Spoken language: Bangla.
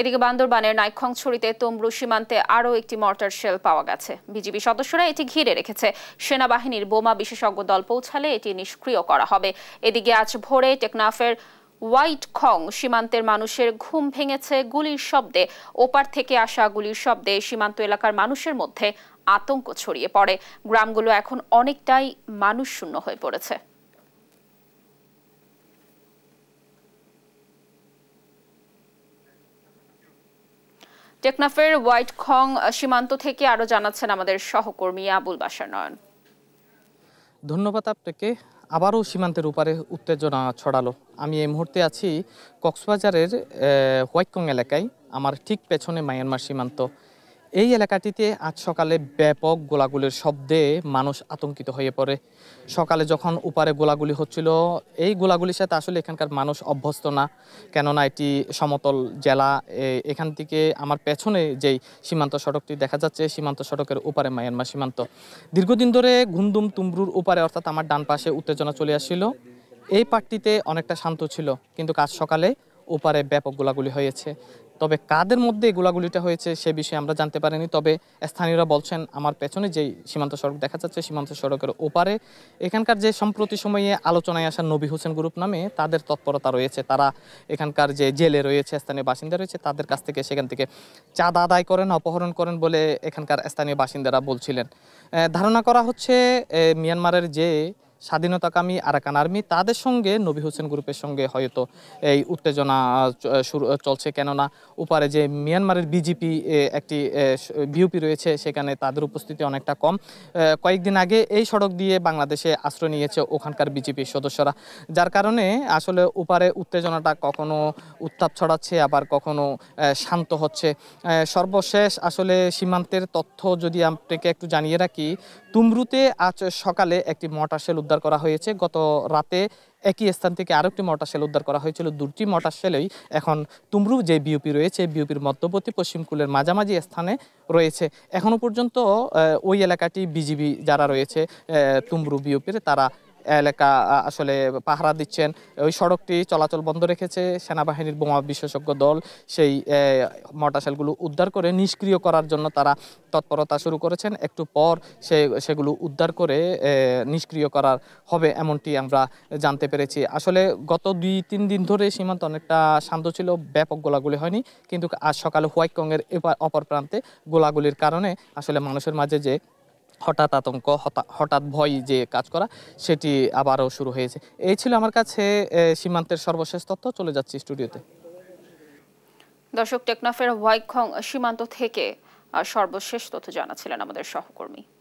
এদিকে বান্দরবানের নাইক্ষংছড়িতে তমরু সীমান্তে আরও একটি মর্টার শেল পাওয়া গেছে বিজিবি সদস্যরা এটি ঘিরে রেখেছে সেনাবাহিনীর বোমা বিশেষজ্ঞ দল পৌঁছালে এটি নিষ্ক্রিয় করা হবে এদিকে আজ ভোরে টেকনাফের হোয়াইট খং সীমান্তের মানুষের ঘুম ভেঙেছে গুলির শব্দে ওপার থেকে আসা গুলির শব্দে সীমান্ত এলাকার মানুষের মধ্যে আতঙ্ক ছড়িয়ে পড়ে গ্রামগুলো এখন অনেকটাই মানুষ শূন্য হয়ে পড়েছে টেকনাফের হোয়াইট খং সীমান্ত থেকে আরও জানাচ্ছেন আমাদের সহকর্মী আবুল বাসার নয়ন ধন্যবাদ আপনাকে আবারও সীমান্তের উপারে উত্তেজনা ছড়ালো আমি এই মুহূর্তে আছি কক্সবাজারের হোয়াইটকং এলাকায় আমার ঠিক পেছনে মায়ানমার সীমান্ত এই এলাকাটিতে আজ সকালে ব্যাপক গোলাগুলির শব্দে মানুষ আতঙ্কিত হয়ে পড়ে সকালে যখন উপারে গোলাগুলি হচ্ছিল এই গোলাগুলির সাথে আসলে এখানকার মানুষ অভ্যস্ত না কেননা এটি সমতল জেলা এখান থেকে আমার পেছনে যেই সীমান্ত সড়কটি দেখা যাচ্ছে সীমান্ত সড়কের উপারে মায়ানমার সীমান্ত দীর্ঘদিন ধরে ঘুমদুম তুমরুর উপারে অর্থাৎ আমার ডান পাশে উত্তেজনা চলে আসছিল এই পার্টিতে অনেকটা শান্ত ছিল কিন্তু কাজ সকালে ওপারে ব্যাপক গোলাগুলি হয়েছে তবে কাদের মধ্যে গোলাগুলিটা হয়েছে সে বিষয়ে আমরা জানতে পারিনি তবে স্থানীয়রা বলছেন আমার পেছনে যেই সীমান্ত সড়ক দেখা যাচ্ছে সীমান্ত সড়কের ওপারে এখানকার যে সম্প্রতি সময়ে আলোচনায় আসা নবী হোসেন গ্রুপ নামে তাদের তৎপরতা রয়েছে তারা এখানকার যে জেলে রয়েছে স্থানীয় বাসিন্দা রয়েছে তাদের কাছ থেকে সেখান থেকে চাঁদা আদায় করেন অপহরণ করেন বলে এখানকার স্থানীয় বাসিন্দারা বলছিলেন ধারণা করা হচ্ছে মিয়ানমারের যে স্বাধীনতাকামী আরাকান আর্মি তাদের সঙ্গে নবী হোসেন গ্রুপের সঙ্গে হয়তো এই উত্তেজনা শুরু চলছে কেননা উপারে যে মিয়ানমারের বিজেপি একটি বিউপি রয়েছে সেখানে তাদের উপস্থিতি অনেকটা কম কয়েকদিন আগে এই সড়ক দিয়ে বাংলাদেশে আশ্রয় নিয়েছে ওখানকার বিজেপির সদস্যরা যার কারণে আসলে উপারে উত্তেজনাটা কখনো উত্তাপ ছড়াচ্ছে আবার কখনো শান্ত হচ্ছে সর্বশেষ আসলে সীমান্তের তথ্য যদি আপনাকে একটু জানিয়ে রাখি তুমরুতে আজ সকালে একটি সেল উদ্ধার করা হয়েছে গত রাতে একই স্থান থেকে আরেকটি মোটর সেল উদ্ধার করা হয়েছিল দুটি মোটর সেলেই এখন তুমরু যে বিউপি রয়েছে বিউপির মধ্যবর্তী পশ্চিমকুলের মাঝামাঝি স্থানে রয়েছে এখনও পর্যন্ত ওই এলাকাটি বিজিবি যারা রয়েছে তুমরু বিউপির তারা এলাকা আসলে পাহারা দিচ্ছেন ওই সড়কটি চলাচল বন্ধ রেখেছে সেনাবাহিনীর বোমা বিশেষজ্ঞ দল সেই মটাশেলগুলো উদ্ধার করে নিষ্ক্রিয় করার জন্য তারা তৎপরতা শুরু করেছেন একটু পর সে সেগুলো উদ্ধার করে নিষ্ক্রিয় করার হবে এমনটি আমরা জানতে পেরেছি আসলে গত দুই তিন দিন ধরে সীমান্ত অনেকটা শান্ত ছিল ব্যাপক গোলাগুলি হয়নি কিন্তু আজ সকালে হোয়াইকংয়ের অপর প্রান্তে গোলাগুলির কারণে আসলে মানুষের মাঝে যে হঠাৎ আতঙ্ক হঠাৎ ভয় যে কাজ করা সেটি আবারও শুরু হয়েছে এই ছিল আমার কাছে সীমান্তের সর্বশেষ তথ্য চলে যাচ্ছি স্টুডিওতে দর্শক টেকনাফের ওয়াইখং সীমান্ত থেকে সর্বশেষ তথ্য জানাচ্ছিলেন আমাদের সহকর্মী